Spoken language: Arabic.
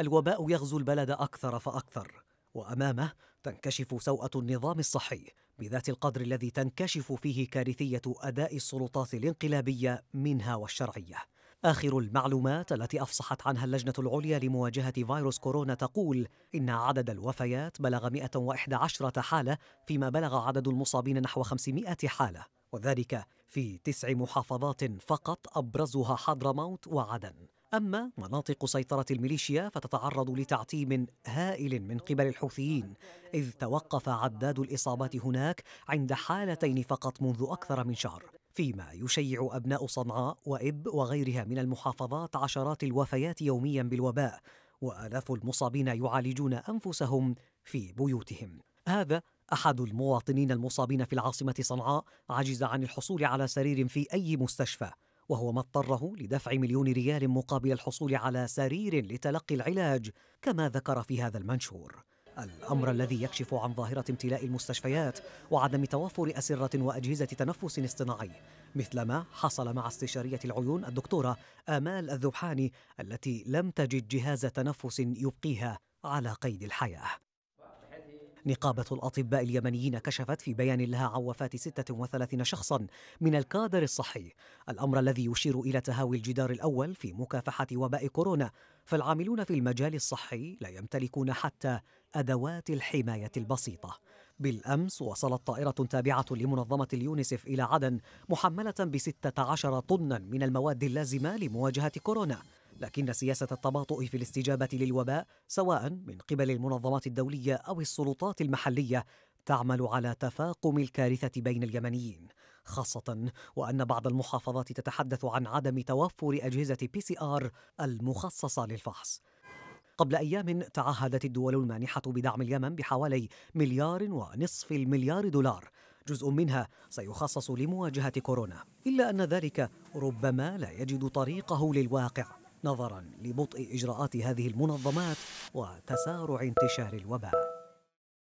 الوباء يغزو البلد اكثر فاكثر وامامه تنكشف سوءه النظام الصحي بذات القدر الذي تنكشف فيه كارثيه اداء السلطات الانقلابيه منها والشرعيه آخر المعلومات التي أفصحت عنها اللجنة العليا لمواجهة فيروس كورونا تقول إن عدد الوفيات بلغ 111 حالة فيما بلغ عدد المصابين نحو 500 حالة وذلك في تسع محافظات فقط أبرزها حضرموت وعدن أما مناطق سيطرة الميليشيا فتتعرض لتعتيم هائل من قبل الحوثيين إذ توقف عداد الإصابات هناك عند حالتين فقط منذ أكثر من شهر فيما يشيع أبناء صنعاء وإب وغيرها من المحافظات عشرات الوفيات يوميا بالوباء وآلاف المصابين يعالجون أنفسهم في بيوتهم هذا أحد المواطنين المصابين في العاصمة صنعاء عجز عن الحصول على سرير في أي مستشفى وهو ما اضطره لدفع مليون ريال مقابل الحصول على سرير لتلقي العلاج كما ذكر في هذا المنشور الأمر الذي يكشف عن ظاهرة امتلاء المستشفيات وعدم توفر أسرة وأجهزة تنفس اصطناعي مثل ما حصل مع استشارية العيون الدكتورة آمال الذبحاني التي لم تجد جهاز تنفس يبقيها على قيد الحياة نقابة الأطباء اليمنيين كشفت في بيان لها عن وفاة 36 شخصا من الكادر الصحي الأمر الذي يشير إلى تهاوي الجدار الأول في مكافحة وباء كورونا فالعاملون في المجال الصحي لا يمتلكون حتى أدوات الحماية البسيطة بالأمس وصلت طائرة تابعة لمنظمة اليونيسف إلى عدن محملة ب 16 طنا من المواد اللازمة لمواجهة كورونا لكن سياسة التباطؤ في الاستجابة للوباء سواء من قبل المنظمات الدولية أو السلطات المحلية تعمل على تفاقم الكارثة بين اليمنيين خاصة وأن بعض المحافظات تتحدث عن عدم توفر أجهزة بي سي آر المخصصة للفحص قبل أيام تعهدت الدول المانحة بدعم اليمن بحوالي مليار ونصف المليار دولار جزء منها سيخصص لمواجهة كورونا إلا أن ذلك ربما لا يجد طريقه للواقع نظرا لبطء اجراءات هذه المنظمات وتسارع انتشار الوباء